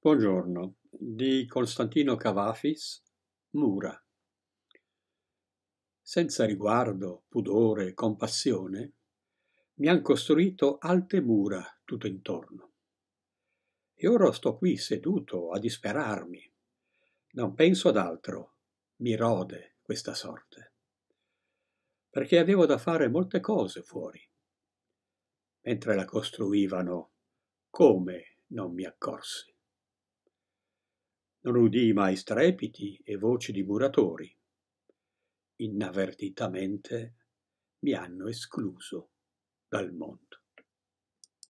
Buongiorno di Costantino Cavafis Mura Senza riguardo, pudore, compassione, mi han costruito alte mura tutto intorno. E ora sto qui seduto a disperarmi. Non penso ad altro, mi rode questa sorte. Perché avevo da fare molte cose fuori. Mentre la costruivano, come non mi accorsi non udii mai strepiti e voci di muratori. Inavvertitamente mi hanno escluso dal mondo.